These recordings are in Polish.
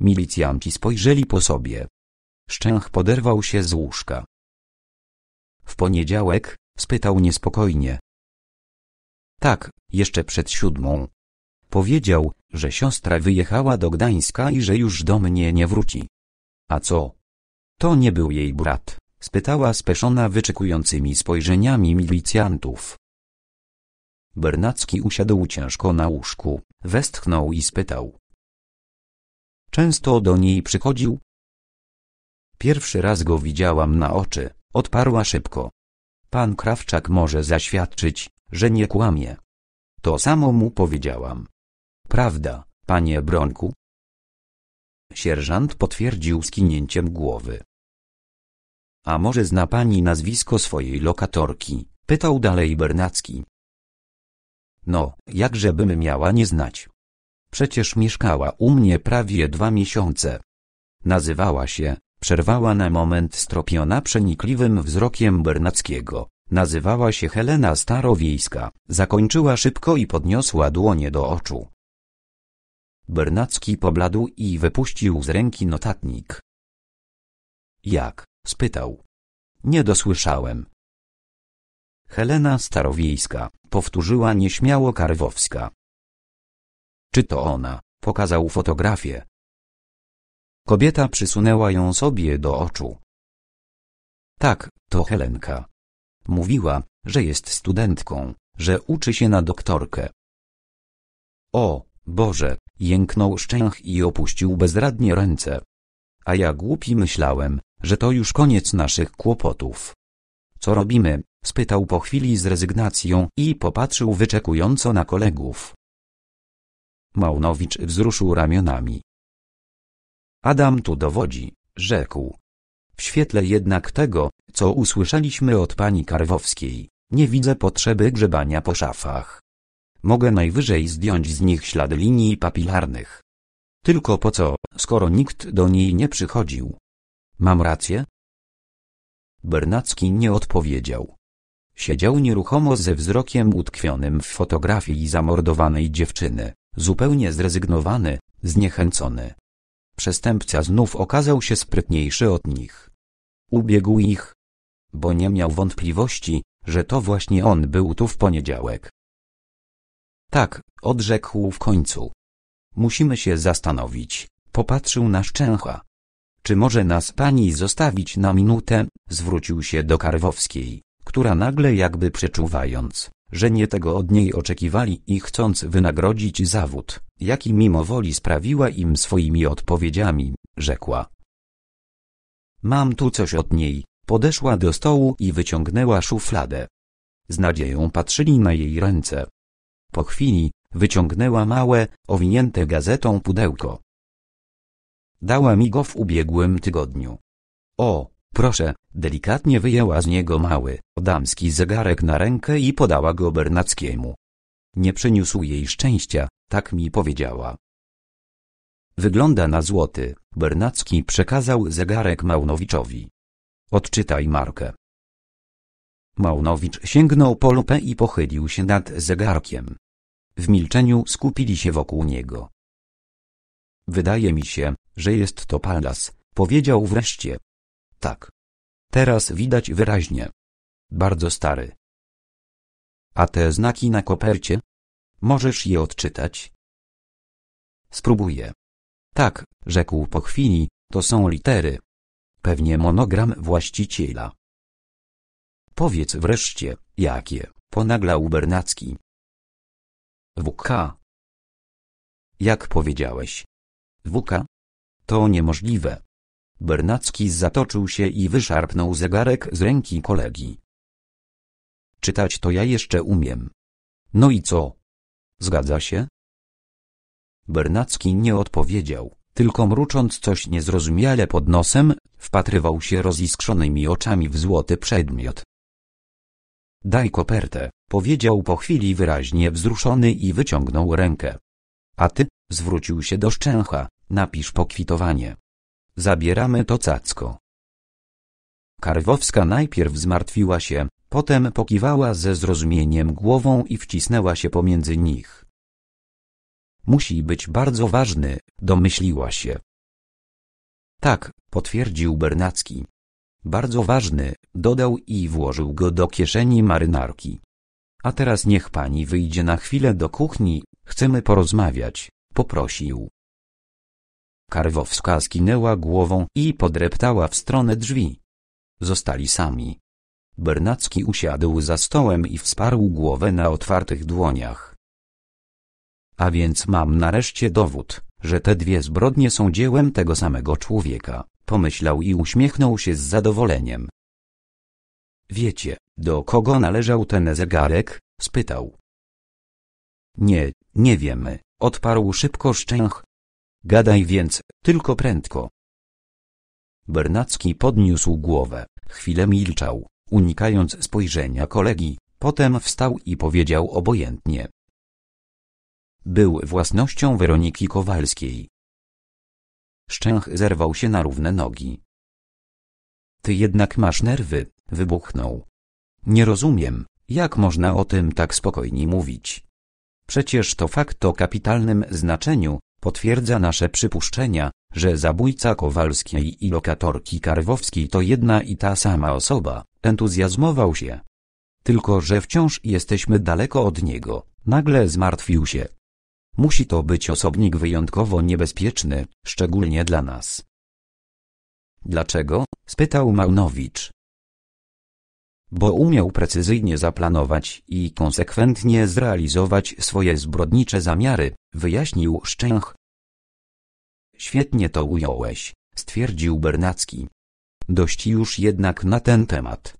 Milicjanci spojrzeli po sobie. Szczęch poderwał się z łóżka. W poniedziałek? spytał niespokojnie. Tak, jeszcze przed siódmą. Powiedział, że siostra wyjechała do Gdańska i że już do mnie nie wróci. A co? To nie był jej brat, spytała speszona wyczekującymi spojrzeniami milicjantów. Bernacki usiadł ciężko na łóżku, westchnął i spytał. Często do niej przychodził. Pierwszy raz go widziałam na oczy, odparła szybko. Pan Krawczak może zaświadczyć, że nie kłamie. To samo mu powiedziałam. Prawda, panie Bronku? Sierżant potwierdził skinięciem głowy. A może zna pani nazwisko swojej lokatorki? Pytał dalej Bernacki. No, jakżebym miała nie znać. Przecież mieszkała u mnie prawie dwa miesiące. Nazywała się, przerwała na moment stropiona przenikliwym wzrokiem Bernackiego. Nazywała się Helena Starowiejska. Zakończyła szybko i podniosła dłonie do oczu. Bernacki pobladł i wypuścił z ręki notatnik. Jak? spytał. Nie dosłyszałem. Helena Starowiejska, powtórzyła nieśmiało Karwowska. Czy to ona? Pokazał fotografię. Kobieta przysunęła ją sobie do oczu. Tak, to Helenka. Mówiła, że jest studentką, że uczy się na doktorkę. O, Boże, jęknął szczęch i opuścił bezradnie ręce. A ja głupi myślałem, że to już koniec naszych kłopotów. Co robimy? spytał po chwili z rezygnacją i popatrzył wyczekująco na kolegów. Małnowicz wzruszył ramionami. Adam tu dowodzi, rzekł. W świetle jednak tego, co usłyszeliśmy od pani Karwowskiej, nie widzę potrzeby grzebania po szafach. Mogę najwyżej zdjąć z nich ślady linii papilarnych. Tylko po co, skoro nikt do niej nie przychodził? Mam rację? Bernacki nie odpowiedział. Siedział nieruchomo ze wzrokiem utkwionym w fotografii zamordowanej dziewczyny zupełnie zrezygnowany, zniechęcony. Przestępca znów okazał się sprytniejszy od nich. Ubiegł ich, bo nie miał wątpliwości, że to właśnie on był tu w poniedziałek. Tak, odrzekł w końcu. Musimy się zastanowić, popatrzył na Szczęcha. Czy może nas pani zostawić na minutę? Zwrócił się do Karwowskiej, która nagle jakby przeczuwając, że nie tego od niej oczekiwali i chcąc wynagrodzić zawód, jaki mimo woli sprawiła im swoimi odpowiedziami, rzekła. Mam tu coś od niej, podeszła do stołu i wyciągnęła szufladę. Z nadzieją patrzyli na jej ręce. Po chwili, wyciągnęła małe, owinięte gazetą pudełko. Dała mi go w ubiegłym tygodniu. O, Proszę, delikatnie wyjęła z niego mały, damski zegarek na rękę i podała go Bernackiemu. Nie przyniósł jej szczęścia, tak mi powiedziała. Wygląda na złoty, Bernacki przekazał zegarek Małnowiczowi. Odczytaj markę. Małnowicz sięgnął po lupę i pochylił się nad zegarkiem. W milczeniu skupili się wokół niego. Wydaje mi się, że jest to palas, powiedział wreszcie. Tak. Teraz widać wyraźnie. Bardzo stary. A te znaki na kopercie? Możesz je odczytać? Spróbuję. Tak, rzekł po chwili, to są litery. Pewnie monogram właściciela. Powiedz wreszcie, jakie, ponaglał Bernacki. WK. Jak powiedziałeś? WK? To niemożliwe. Bernacki zatoczył się i wyszarpnął zegarek z ręki kolegi. Czytać to ja jeszcze umiem. No i co? Zgadza się? Bernacki nie odpowiedział, tylko mrucząc coś niezrozumiale pod nosem, wpatrywał się roziskrzonymi oczami w złoty przedmiot. Daj kopertę, powiedział po chwili wyraźnie wzruszony i wyciągnął rękę. A ty, zwrócił się do Szczęcha, napisz pokwitowanie. Zabieramy to cacko. Karwowska najpierw zmartwiła się, potem pokiwała ze zrozumieniem głową i wcisnęła się pomiędzy nich. Musi być bardzo ważny, domyśliła się. Tak, potwierdził Bernacki. Bardzo ważny, dodał i włożył go do kieszeni marynarki. A teraz niech pani wyjdzie na chwilę do kuchni, chcemy porozmawiać, poprosił. Karwowska skinęła głową i podreptała w stronę drzwi. Zostali sami. Bernacki usiadł za stołem i wsparł głowę na otwartych dłoniach. A więc mam nareszcie dowód, że te dwie zbrodnie są dziełem tego samego człowieka, pomyślał i uśmiechnął się z zadowoleniem. Wiecie, do kogo należał ten zegarek? spytał. Nie, nie wiemy, odparł szybko Szczęch, Gadaj więc, tylko prędko. Bernacki podniósł głowę, chwilę milczał, unikając spojrzenia kolegi, potem wstał i powiedział obojętnie. Był własnością Weroniki Kowalskiej. Szczęch zerwał się na równe nogi. Ty jednak masz nerwy, wybuchnął. Nie rozumiem, jak można o tym tak spokojnie mówić. Przecież to fakt o kapitalnym znaczeniu, potwierdza nasze przypuszczenia, że zabójca Kowalskiej i lokatorki Karwowskiej to jedna i ta sama osoba, entuzjazmował się. Tylko, że wciąż jesteśmy daleko od niego, nagle zmartwił się. Musi to być osobnik wyjątkowo niebezpieczny, szczególnie dla nas. Dlaczego? spytał Małnowicz. Bo umiał precyzyjnie zaplanować i konsekwentnie zrealizować swoje zbrodnicze zamiary, wyjaśnił Szczęch, Świetnie to ująłeś, stwierdził Bernacki. Dość już jednak na ten temat.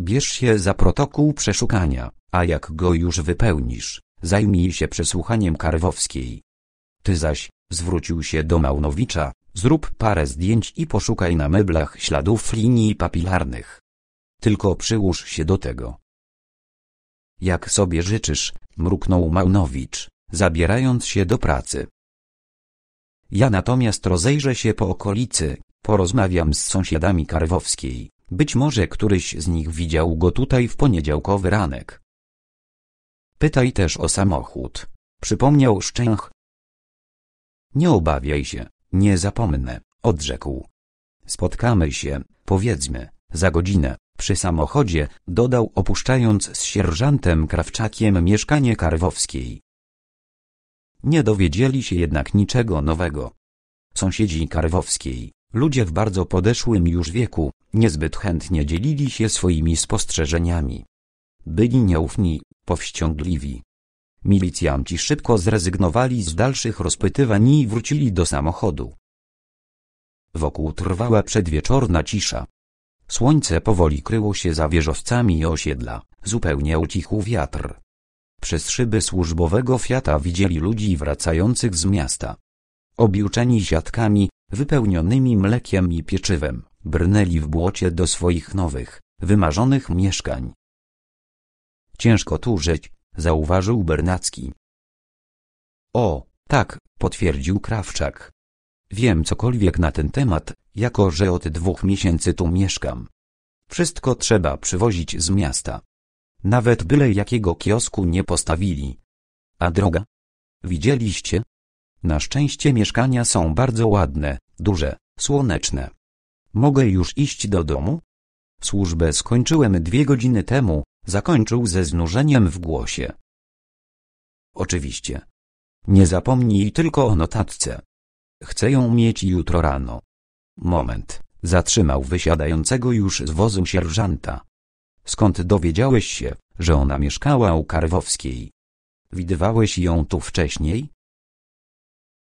Bierz się za protokół przeszukania, a jak go już wypełnisz, zajmij się przesłuchaniem Karwowskiej. Ty zaś, zwrócił się do Małnowicza, zrób parę zdjęć i poszukaj na meblach śladów linii papilarnych. Tylko przyłóż się do tego. Jak sobie życzysz, mruknął Małnowicz, zabierając się do pracy. Ja natomiast rozejrzę się po okolicy, porozmawiam z sąsiadami Karwowskiej, być może któryś z nich widział go tutaj w poniedziałkowy ranek. Pytaj też o samochód. Przypomniał Szczęch. Nie obawiaj się, nie zapomnę, odrzekł. Spotkamy się, powiedzmy, za godzinę, przy samochodzie, dodał opuszczając z sierżantem Krawczakiem mieszkanie Karwowskiej. Nie dowiedzieli się jednak niczego nowego. Sąsiedzi Karwowskiej, ludzie w bardzo podeszłym już wieku, niezbyt chętnie dzielili się swoimi spostrzeżeniami. Byli nieufni, powściągliwi. Milicjanci szybko zrezygnowali z dalszych rozpytywań i wrócili do samochodu. Wokół trwała przedwieczorna cisza. Słońce powoli kryło się za wieżowcami osiedla, zupełnie ucichł wiatr, przez szyby służbowego Fiata widzieli ludzi wracających z miasta. Obiuczeni siatkami, wypełnionymi mlekiem i pieczywem, brnęli w błocie do swoich nowych, wymarzonych mieszkań. Ciężko tu żyć, zauważył Bernacki. O, tak, potwierdził Krawczak. Wiem cokolwiek na ten temat, jako że od dwóch miesięcy tu mieszkam. Wszystko trzeba przywozić z miasta. Nawet byle jakiego kiosku nie postawili. A droga? Widzieliście? Na szczęście mieszkania są bardzo ładne, duże, słoneczne. Mogę już iść do domu? Służbę skończyłem dwie godziny temu, zakończył ze znużeniem w głosie. Oczywiście. Nie zapomnij tylko o notatce. Chcę ją mieć jutro rano. Moment, zatrzymał wysiadającego już z wozu sierżanta. Skąd dowiedziałeś się, że ona mieszkała u Karwowskiej? Widywałeś ją tu wcześniej?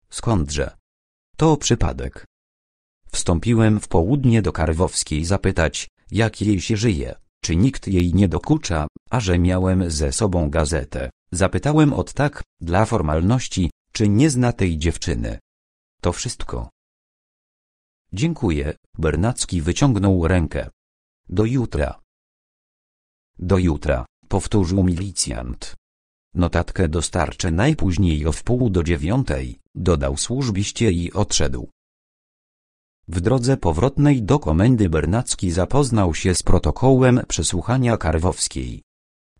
Skądże? To przypadek. Wstąpiłem w południe do Karwowskiej zapytać, jak jej się żyje, czy nikt jej nie dokucza, a że miałem ze sobą gazetę, zapytałem od tak, dla formalności, czy nie zna tej dziewczyny. To wszystko. Dziękuję, Bernacki wyciągnął rękę. Do jutra. Do jutra, powtórzył milicjant. Notatkę dostarczę najpóźniej o wpół do dziewiątej, dodał służbiście i odszedł. W drodze powrotnej do komendy Bernacki zapoznał się z protokołem przesłuchania Karwowskiej.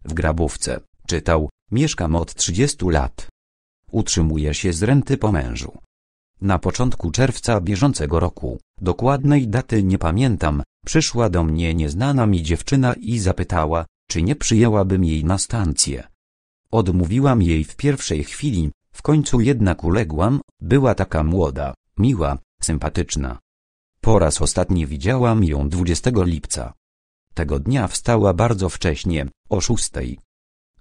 W Grabówce, czytał, mieszkam od 30 lat. Utrzymuje się z renty po mężu. Na początku czerwca bieżącego roku, dokładnej daty nie pamiętam, Przyszła do mnie nieznana mi dziewczyna i zapytała, czy nie przyjęłabym jej na stancję. Odmówiłam jej w pierwszej chwili, w końcu jednak uległam, była taka młoda, miła, sympatyczna. Po raz ostatni widziałam ją 20 lipca. Tego dnia wstała bardzo wcześnie, o szóstej.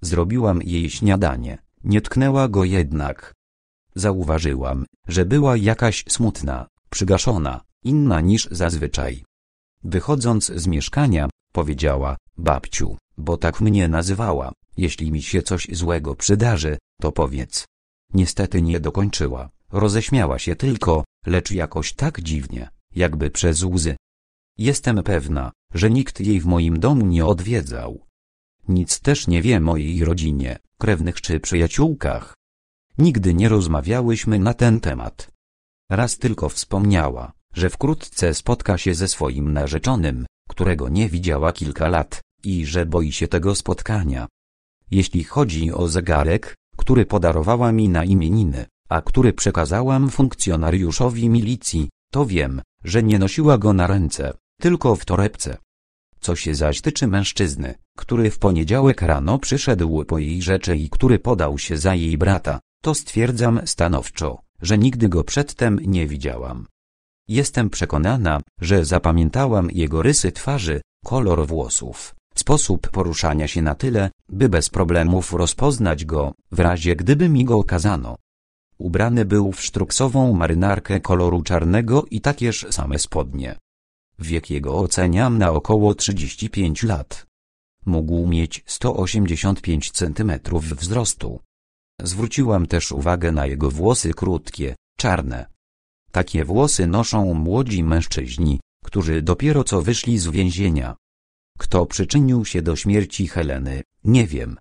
Zrobiłam jej śniadanie, nie tknęła go jednak. Zauważyłam, że była jakaś smutna, przygaszona, inna niż zazwyczaj. Wychodząc z mieszkania, powiedziała, babciu, bo tak mnie nazywała, jeśli mi się coś złego przydarzy, to powiedz. Niestety nie dokończyła, roześmiała się tylko, lecz jakoś tak dziwnie, jakby przez łzy. Jestem pewna, że nikt jej w moim domu nie odwiedzał. Nic też nie wiem o jej rodzinie, krewnych czy przyjaciółkach. Nigdy nie rozmawiałyśmy na ten temat. Raz tylko wspomniała, że wkrótce spotka się ze swoim narzeczonym, którego nie widziała kilka lat, i że boi się tego spotkania. Jeśli chodzi o zegarek, który podarowała mi na imieniny, a który przekazałam funkcjonariuszowi milicji, to wiem, że nie nosiła go na ręce, tylko w torebce. Co się zaś tyczy mężczyzny, który w poniedziałek rano przyszedł po jej rzeczy i który podał się za jej brata, to stwierdzam stanowczo, że nigdy go przedtem nie widziałam. Jestem przekonana, że zapamiętałam jego rysy twarzy, kolor włosów, sposób poruszania się na tyle, by bez problemów rozpoznać go, w razie gdyby mi go okazano. Ubrany był w sztruksową marynarkę koloru czarnego i takież same spodnie. Wiek jego oceniam na około 35 lat. Mógł mieć 185 cm wzrostu. Zwróciłam też uwagę na jego włosy krótkie, czarne, takie włosy noszą młodzi mężczyźni, którzy dopiero co wyszli z więzienia. Kto przyczynił się do śmierci Heleny, nie wiem.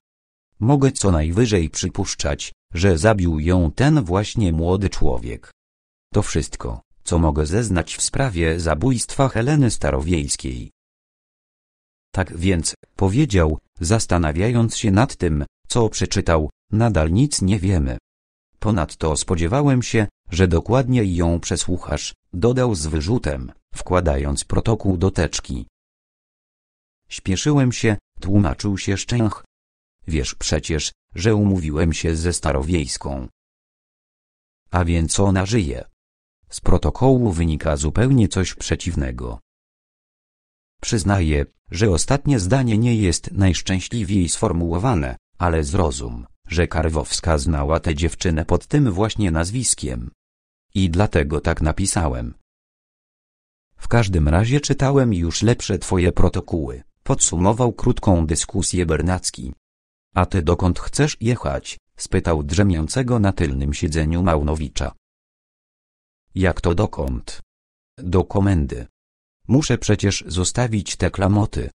Mogę co najwyżej przypuszczać, że zabił ją ten właśnie młody człowiek. To wszystko, co mogę zeznać w sprawie zabójstwa Heleny Starowiejskiej. Tak więc, powiedział, zastanawiając się nad tym, co przeczytał, nadal nic nie wiemy. Ponadto spodziewałem się, że dokładnie ją przesłuchasz, dodał z wyrzutem, wkładając protokół do teczki. Śpieszyłem się, tłumaczył się Szczęch. Wiesz przecież, że umówiłem się ze Starowiejską. A więc ona żyje. Z protokołu wynika zupełnie coś przeciwnego. Przyznaję, że ostatnie zdanie nie jest najszczęśliwiej sformułowane, ale zrozum, że Karwowska znała tę dziewczynę pod tym właśnie nazwiskiem. I dlatego tak napisałem. W każdym razie czytałem już lepsze twoje protokoły, podsumował krótką dyskusję Bernacki. A ty dokąd chcesz jechać? spytał drzemiącego na tylnym siedzeniu Małnowicza. Jak to dokąd? Do komendy. Muszę przecież zostawić te klamoty.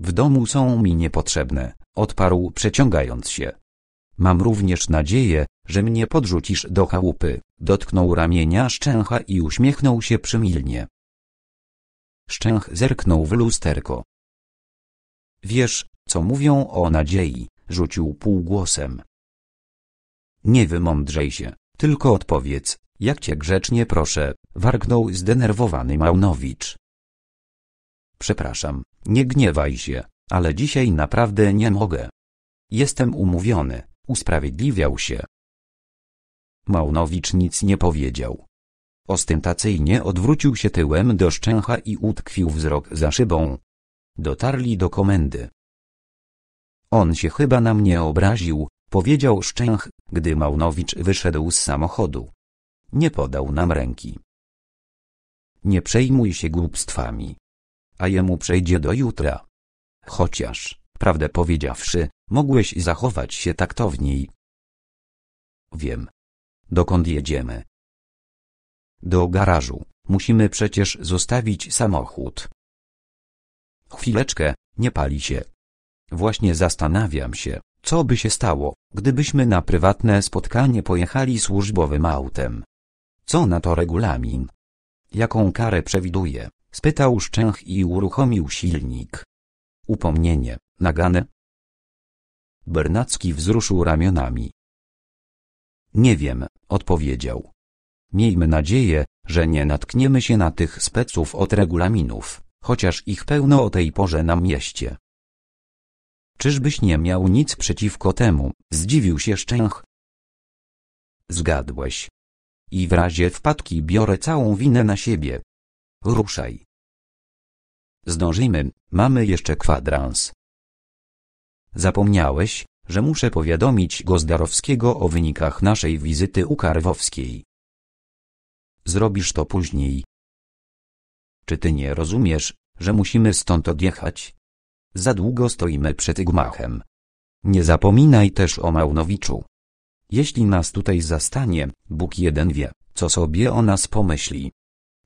W domu są mi niepotrzebne, odparł przeciągając się. Mam również nadzieję, że mnie podrzucisz do chałupy. Dotknął ramienia Szczęcha i uśmiechnął się przymilnie. Szczęch zerknął w lusterko. Wiesz, co mówią o nadziei, rzucił półgłosem. Nie wymądrzej się, tylko odpowiedz, jak cię grzecznie proszę, warknął zdenerwowany Małnowicz. Przepraszam, nie gniewaj się, ale dzisiaj naprawdę nie mogę. Jestem umówiony, Usprawiedliwiał się. Małnowicz nic nie powiedział. Ostentacyjnie odwrócił się tyłem do szczęcha i utkwił wzrok za szybą. Dotarli do komendy. On się chyba na mnie obraził, powiedział szczęch, gdy Małnowicz wyszedł z samochodu. Nie podał nam ręki. Nie przejmuj się głupstwami. A jemu przejdzie do jutra. Chociaż, prawdę powiedziawszy, Mogłeś zachować się taktowniej. Wiem. Dokąd jedziemy? Do garażu. Musimy przecież zostawić samochód. Chwileczkę, nie pali się. Właśnie zastanawiam się, co by się stało, gdybyśmy na prywatne spotkanie pojechali służbowym autem. Co na to regulamin? Jaką karę przewiduje? Spytał Szczęch i uruchomił silnik. Upomnienie, nagane, Bernacki wzruszył ramionami. Nie wiem, odpowiedział. Miejmy nadzieję, że nie natkniemy się na tych speców od regulaminów, chociaż ich pełno o tej porze na mieście. Czyżbyś nie miał nic przeciwko temu, zdziwił się Szczęch. Zgadłeś. I w razie wpadki biorę całą winę na siebie. Ruszaj. Zdążymy, mamy jeszcze kwadrans. Zapomniałeś, że muszę powiadomić Gozdarowskiego o wynikach naszej wizyty u Karwowskiej. Zrobisz to później. Czy ty nie rozumiesz, że musimy stąd odjechać? Za długo stoimy przed gmachem. Nie zapominaj też o Małnowiczu. Jeśli nas tutaj zastanie, Bóg jeden wie, co sobie o nas pomyśli.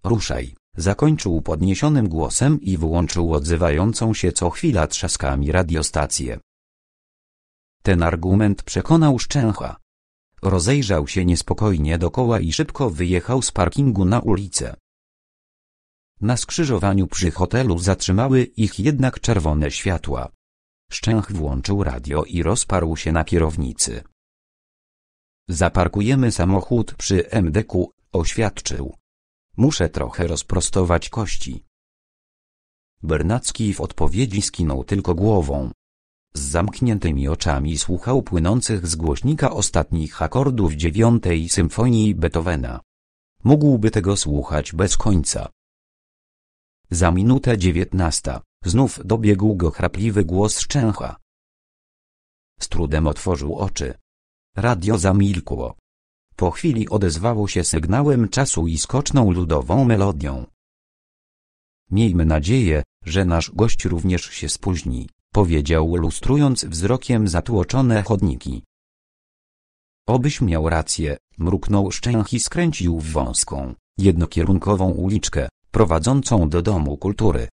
Ruszaj, zakończył podniesionym głosem i wyłączył odzywającą się co chwila trzaskami radiostację. Ten argument przekonał Szczęcha. Rozejrzał się niespokojnie dokoła i szybko wyjechał z parkingu na ulicę. Na skrzyżowaniu przy hotelu zatrzymały ich jednak czerwone światła. Szczęch włączył radio i rozparł się na kierownicy. Zaparkujemy samochód przy MDQ, oświadczył. Muszę trochę rozprostować kości. Bernacki w odpowiedzi skinął tylko głową. Z zamkniętymi oczami słuchał płynących z głośnika ostatnich akordów dziewiątej symfonii Beethovena. Mógłby tego słuchać bez końca. Za minutę dziewiętnasta, znów dobiegł go chrapliwy głos szczęcha. Z trudem otworzył oczy. Radio zamilkło. Po chwili odezwało się sygnałem czasu i skoczną ludową melodią. Miejmy nadzieję, że nasz gość również się spóźni powiedział lustrując wzrokiem zatłoczone chodniki. Obyś miał rację, mruknął szczęch i skręcił w wąską, jednokierunkową uliczkę, prowadzącą do domu kultury.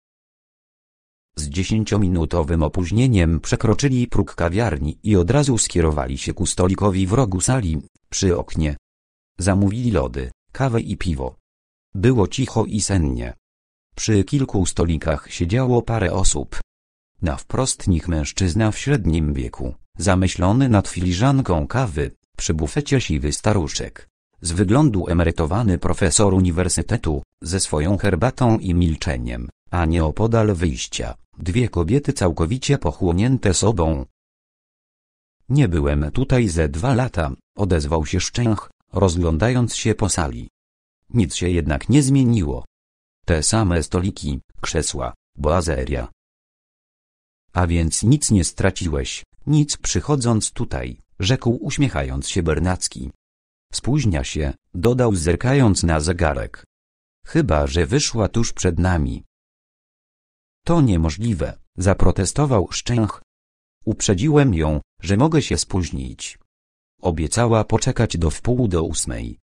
Z dziesięciominutowym opóźnieniem przekroczyli próg kawiarni i od razu skierowali się ku stolikowi w rogu sali, przy oknie. Zamówili lody, kawę i piwo. Było cicho i sennie. Przy kilku stolikach siedziało parę osób, na wprost nich mężczyzna w średnim wieku, zamyślony nad filiżanką kawy, przy bufecie siwy staruszek. Z wyglądu emerytowany profesor uniwersytetu, ze swoją herbatą i milczeniem, a nieopodal wyjścia, dwie kobiety całkowicie pochłonięte sobą. Nie byłem tutaj ze dwa lata, odezwał się Szczęch, rozglądając się po sali. Nic się jednak nie zmieniło. Te same stoliki, krzesła, boazeria, a więc nic nie straciłeś, nic przychodząc tutaj, rzekł uśmiechając się Bernacki. Spóźnia się, dodał zerkając na zegarek. Chyba, że wyszła tuż przed nami. To niemożliwe, zaprotestował Szczęch. Uprzedziłem ją, że mogę się spóźnić. Obiecała poczekać do wpół do ósmej.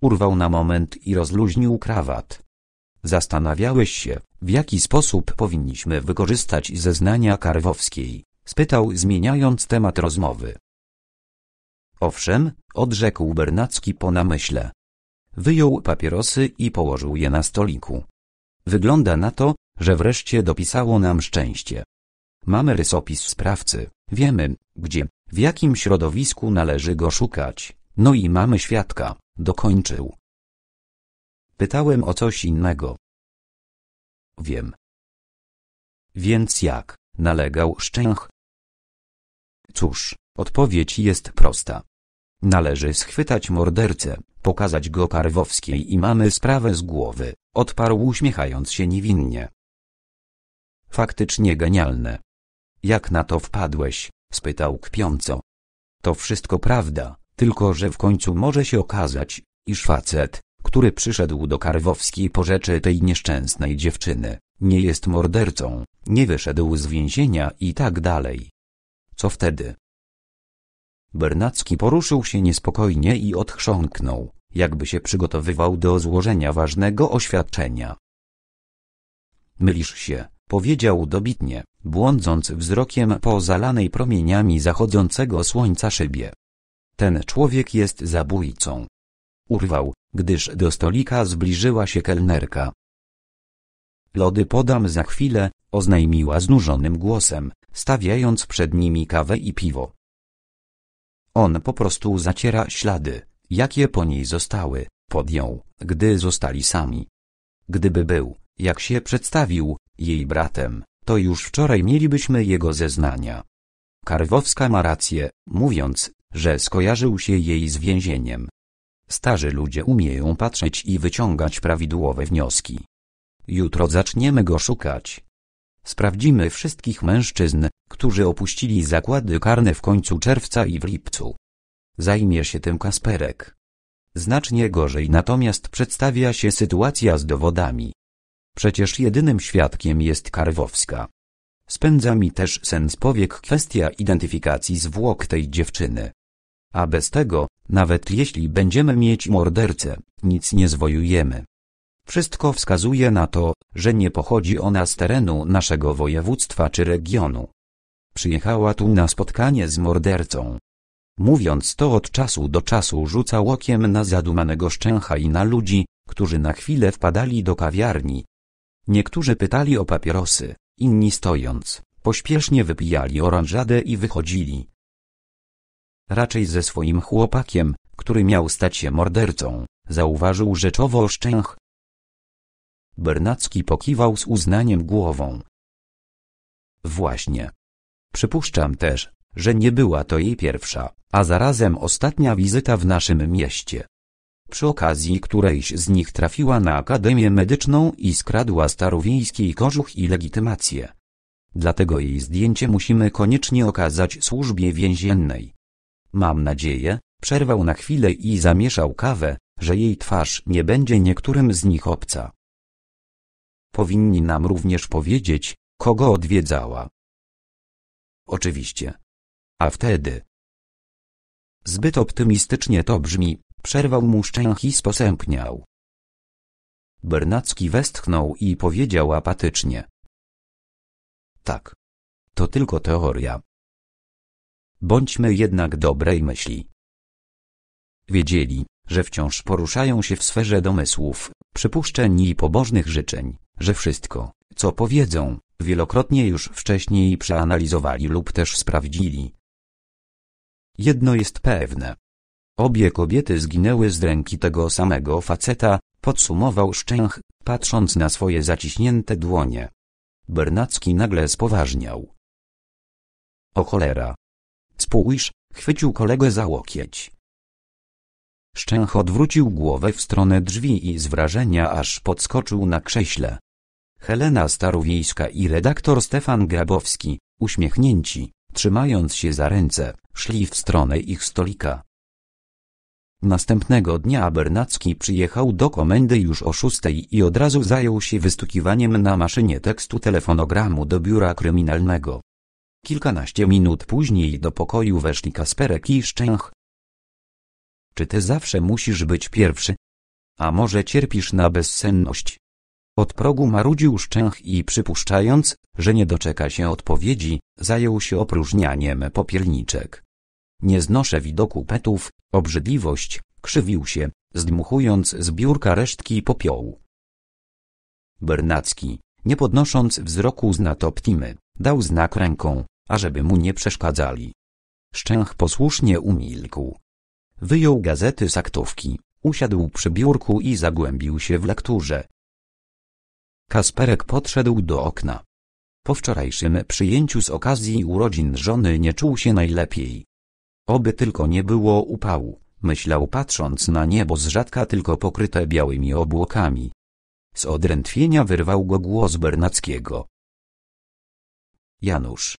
Urwał na moment i rozluźnił krawat. Zastanawiałeś się, w jaki sposób powinniśmy wykorzystać zeznania Karwowskiej? spytał zmieniając temat rozmowy. Owszem, odrzekł Bernacki po namyśle. Wyjął papierosy i położył je na stoliku. Wygląda na to, że wreszcie dopisało nam szczęście. Mamy rysopis sprawcy, wiemy, gdzie, w jakim środowisku należy go szukać, no i mamy świadka, dokończył. Pytałem o coś innego. Wiem. Więc jak? Nalegał Szczęch. Cóż, odpowiedź jest prosta. Należy schwytać mordercę, pokazać go Karwowskiej i mamy sprawę z głowy, odparł uśmiechając się niewinnie. Faktycznie genialne. Jak na to wpadłeś? spytał kpiąco. To wszystko prawda, tylko że w końcu może się okazać, iż facet, który przyszedł do Karwowskiej po rzeczy tej nieszczęsnej dziewczyny, nie jest mordercą, nie wyszedł z więzienia i tak dalej. Co wtedy? Bernacki poruszył się niespokojnie i odchrząknął, jakby się przygotowywał do złożenia ważnego oświadczenia. Mylisz się, powiedział dobitnie, błądząc wzrokiem po zalanej promieniami zachodzącego słońca szybie. Ten człowiek jest zabójcą, Urwał, gdyż do stolika zbliżyła się kelnerka. Lody podam za chwilę, oznajmiła znużonym głosem, stawiając przed nimi kawę i piwo. On po prostu zaciera ślady, jakie po niej zostały, podjął, gdy zostali sami. Gdyby był, jak się przedstawił, jej bratem, to już wczoraj mielibyśmy jego zeznania. Karwowska ma rację, mówiąc, że skojarzył się jej z więzieniem, Starzy ludzie umieją patrzeć i wyciągać prawidłowe wnioski. Jutro zaczniemy go szukać. Sprawdzimy wszystkich mężczyzn, którzy opuścili zakłady karne w końcu czerwca i w lipcu. Zajmie się tym Kasperek. Znacznie gorzej natomiast przedstawia się sytuacja z dowodami. Przecież jedynym świadkiem jest Karwowska. Spędza mi też sens powiek kwestia identyfikacji zwłok tej dziewczyny. A bez tego, nawet jeśli będziemy mieć mordercę, nic nie zwojujemy. Wszystko wskazuje na to, że nie pochodzi ona z terenu naszego województwa czy regionu. Przyjechała tu na spotkanie z mordercą. Mówiąc to od czasu do czasu rzuca łokiem na zadumanego szczęcha i na ludzi, którzy na chwilę wpadali do kawiarni. Niektórzy pytali o papierosy, inni stojąc, pośpiesznie wypijali oranżadę i wychodzili, raczej ze swoim chłopakiem, który miał stać się mordercą, zauważył rzeczowo Szczęch. Bernacki pokiwał z uznaniem głową. Właśnie. Przypuszczam też, że nie była to jej pierwsza, a zarazem ostatnia wizyta w naszym mieście. Przy okazji którejś z nich trafiła na Akademię Medyczną i skradła starowiejskiej kożuch i legitymację. Dlatego jej zdjęcie musimy koniecznie okazać służbie więziennej. Mam nadzieję, przerwał na chwilę i zamieszał kawę, że jej twarz nie będzie niektórym z nich obca. Powinni nam również powiedzieć, kogo odwiedzała. Oczywiście. A wtedy? Zbyt optymistycznie to brzmi, przerwał mu szczęch i sposępniał. Bernacki westchnął i powiedział apatycznie. Tak. To tylko teoria. Bądźmy jednak dobrej myśli. Wiedzieli, że wciąż poruszają się w sferze domysłów, przypuszczeń i pobożnych życzeń, że wszystko, co powiedzą, wielokrotnie już wcześniej przeanalizowali lub też sprawdzili. Jedno jest pewne. Obie kobiety zginęły z ręki tego samego faceta, podsumował Szczęch, patrząc na swoje zaciśnięte dłonie. Bernacki nagle spoważniał. O cholera, Spójrz, chwycił kolegę za łokieć. Szczęch odwrócił głowę w stronę drzwi i z wrażenia aż podskoczył na krześle. Helena Starowiejska i redaktor Stefan Grabowski, uśmiechnięci, trzymając się za ręce, szli w stronę ich stolika. Następnego dnia Bernacki przyjechał do komendy już o szóstej i od razu zajął się wystukiwaniem na maszynie tekstu telefonogramu do biura kryminalnego. Kilkanaście minut później do pokoju weszli Kasperek i Szczęch. Czy ty zawsze musisz być pierwszy? A może cierpisz na bezsenność? Od progu marudził Szczęch i przypuszczając, że nie doczeka się odpowiedzi, zajął się opróżnianiem popielniczek. Nie znoszę widoku petów, obrzydliwość, krzywił się, zdmuchując z biurka resztki popiołu. Bernacki, nie podnosząc wzroku z natoptimy. Dał znak ręką, ażeby mu nie przeszkadzali. Szczęch posłusznie umilkł. Wyjął gazety z aktówki, usiadł przy biurku i zagłębił się w lekturze. Kasperek podszedł do okna. Po wczorajszym przyjęciu z okazji urodzin żony nie czuł się najlepiej. Oby tylko nie było upału, myślał patrząc na niebo z rzadka tylko pokryte białymi obłokami. Z odrętwienia wyrwał go głos Bernackiego. Janusz.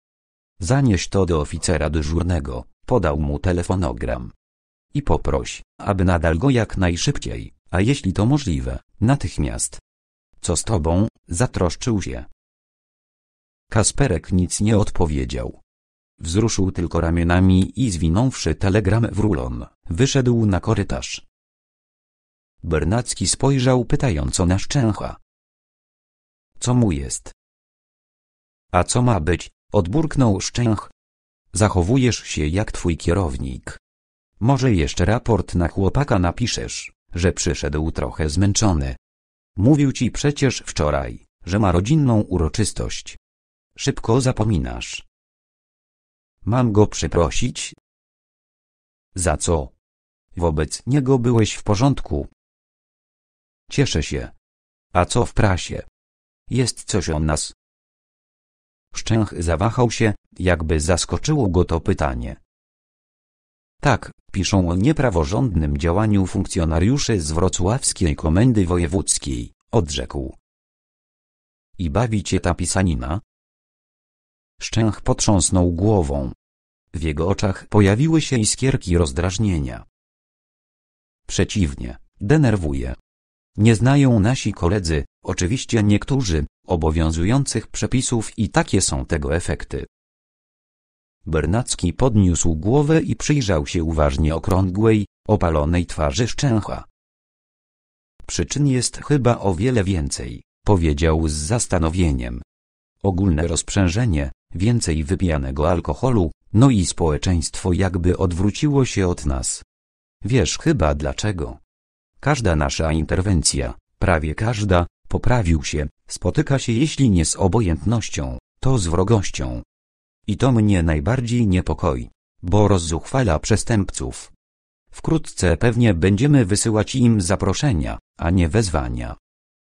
Zanieś to do oficera dyżurnego, podał mu telefonogram. I poproś, aby nadal go jak najszybciej, a jeśli to możliwe, natychmiast. Co z tobą? zatroszczył się. Kasperek nic nie odpowiedział. Wzruszył tylko ramionami i zwinąwszy telegram w rulon, wyszedł na korytarz. Bernacki spojrzał pytająco na Szczęcha. Co mu jest? A co ma być? Odburknął Szczęch. Zachowujesz się jak twój kierownik. Może jeszcze raport na chłopaka napiszesz, że przyszedł trochę zmęczony. Mówił ci przecież wczoraj, że ma rodzinną uroczystość. Szybko zapominasz. Mam go przeprosić? Za co? Wobec niego byłeś w porządku. Cieszę się. A co w prasie? Jest coś o nas. Szczęch zawahał się, jakby zaskoczyło go to pytanie. Tak, piszą o niepraworządnym działaniu funkcjonariuszy z wrocławskiej komendy wojewódzkiej, odrzekł. I bawi cię ta pisanina? Szczęch potrząsnął głową. W jego oczach pojawiły się iskierki rozdrażnienia. Przeciwnie, denerwuje. Nie znają nasi koledzy, oczywiście niektórzy, obowiązujących przepisów i takie są tego efekty. Bernacki podniósł głowę i przyjrzał się uważnie okrągłej, opalonej twarzy szczęcha. Przyczyn jest chyba o wiele więcej, powiedział z zastanowieniem. Ogólne rozprzężenie, więcej wypijanego alkoholu, no i społeczeństwo jakby odwróciło się od nas. Wiesz chyba dlaczego. Każda nasza interwencja, prawie każda, Poprawił się, spotyka się jeśli nie z obojętnością, to z wrogością. I to mnie najbardziej niepokoi, bo rozzuchwala przestępców. Wkrótce pewnie będziemy wysyłać im zaproszenia, a nie wezwania.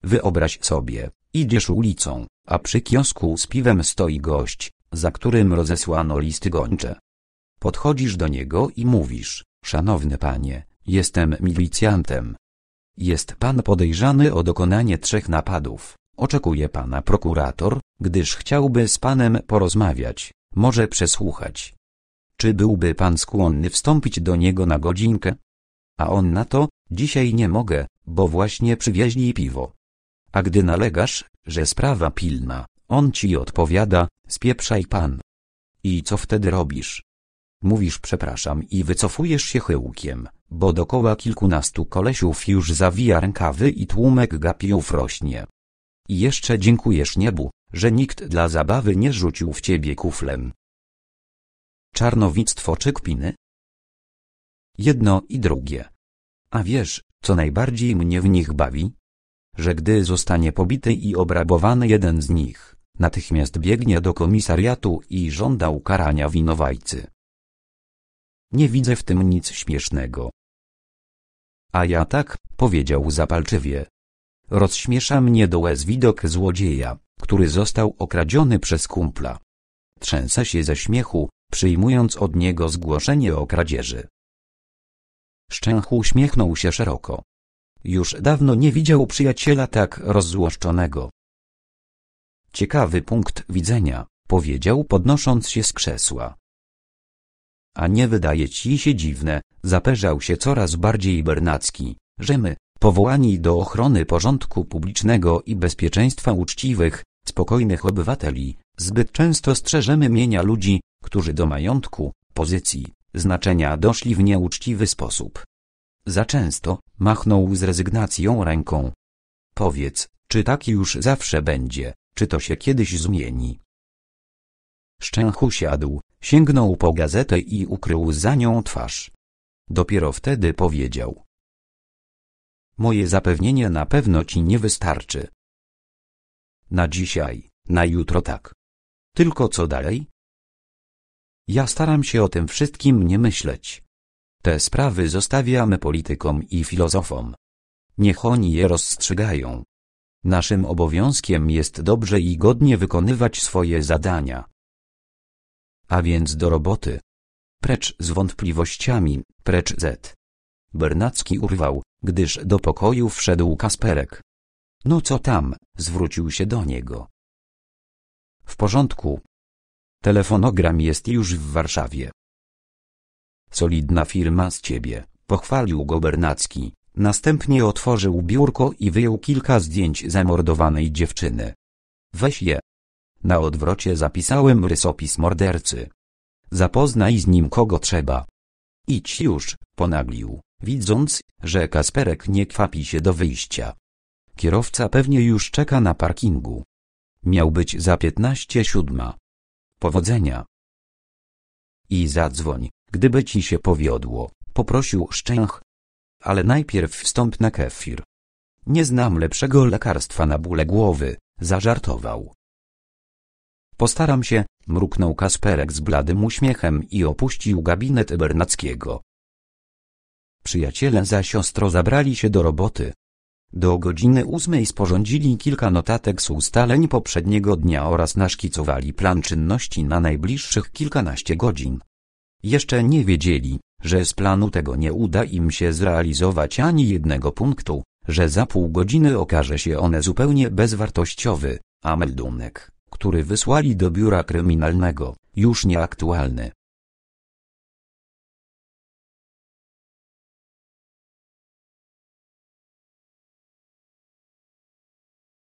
Wyobraź sobie, idziesz ulicą, a przy kiosku z piwem stoi gość, za którym rozesłano listy gończe. Podchodzisz do niego i mówisz, szanowny panie, jestem milicjantem, jest pan podejrzany o dokonanie trzech napadów. Oczekuje pana prokurator, gdyż chciałby z panem porozmawiać, może przesłuchać. Czy byłby pan skłonny wstąpić do niego na godzinkę? A on na to, dzisiaj nie mogę, bo właśnie przywieźli piwo. A gdy nalegasz, że sprawa pilna, on ci odpowiada, spieprzaj pan. I co wtedy robisz? Mówisz przepraszam i wycofujesz się chyłkiem bo dokoła kilkunastu kolesiów już zawija rękawy i tłumek gapiów rośnie. I jeszcze dziękujesz niebu, że nikt dla zabawy nie rzucił w ciebie kuflem. Czarnowictwo czy kpiny? Jedno i drugie. A wiesz, co najbardziej mnie w nich bawi? Że gdy zostanie pobity i obrabowany jeden z nich, natychmiast biegnie do komisariatu i żąda ukarania winowajcy. Nie widzę w tym nic śmiesznego. A ja tak, powiedział zapalczywie. Rozśmiesza mnie do łez widok złodzieja, który został okradziony przez kumpla. Trzęsa się ze śmiechu, przyjmując od niego zgłoszenie o kradzieży. Szczęch uśmiechnął się szeroko. Już dawno nie widział przyjaciela tak rozzłoszczonego. Ciekawy punkt widzenia, powiedział podnosząc się z krzesła. A nie wydaje ci się dziwne, zaperzał się coraz bardziej Bernacki, że my, powołani do ochrony porządku publicznego i bezpieczeństwa uczciwych, spokojnych obywateli, zbyt często strzeżemy mienia ludzi, którzy do majątku, pozycji, znaczenia doszli w nieuczciwy sposób. Za często, machnął z rezygnacją ręką. Powiedz, czy tak już zawsze będzie, czy to się kiedyś zmieni? Szczęch usiadł, sięgnął po gazetę i ukrył za nią twarz. Dopiero wtedy powiedział. Moje zapewnienie na pewno ci nie wystarczy. Na dzisiaj, na jutro tak. Tylko co dalej? Ja staram się o tym wszystkim nie myśleć. Te sprawy zostawiamy politykom i filozofom. Niech oni je rozstrzygają. Naszym obowiązkiem jest dobrze i godnie wykonywać swoje zadania. A więc do roboty. Precz z wątpliwościami, precz z. Bernacki urwał, gdyż do pokoju wszedł Kasperek. No co tam, zwrócił się do niego. W porządku. Telefonogram jest już w Warszawie. Solidna firma z ciebie, pochwalił go Bernacki. Następnie otworzył biurko i wyjął kilka zdjęć zamordowanej dziewczyny. Weź je, na odwrocie zapisałem rysopis mordercy. Zapoznaj z nim kogo trzeba. Idź już, ponaglił, widząc, że Kasperek nie kwapi się do wyjścia. Kierowca pewnie już czeka na parkingu. Miał być za piętnaście siódma. Powodzenia. I zadzwoń, gdyby ci się powiodło, poprosił Szczęch. Ale najpierw wstąp na kefir. Nie znam lepszego lekarstwa na bóle głowy, zażartował. Postaram się, mruknął Kasperek z bladym uśmiechem i opuścił gabinet Bernackiego. Przyjaciele za siostro zabrali się do roboty. Do godziny ósmej sporządzili kilka notatek z ustaleń poprzedniego dnia oraz naszkicowali plan czynności na najbliższych kilkanaście godzin. Jeszcze nie wiedzieli, że z planu tego nie uda im się zrealizować ani jednego punktu, że za pół godziny okaże się one zupełnie bezwartościowy, a meldunek który wysłali do biura kryminalnego, już nieaktualny.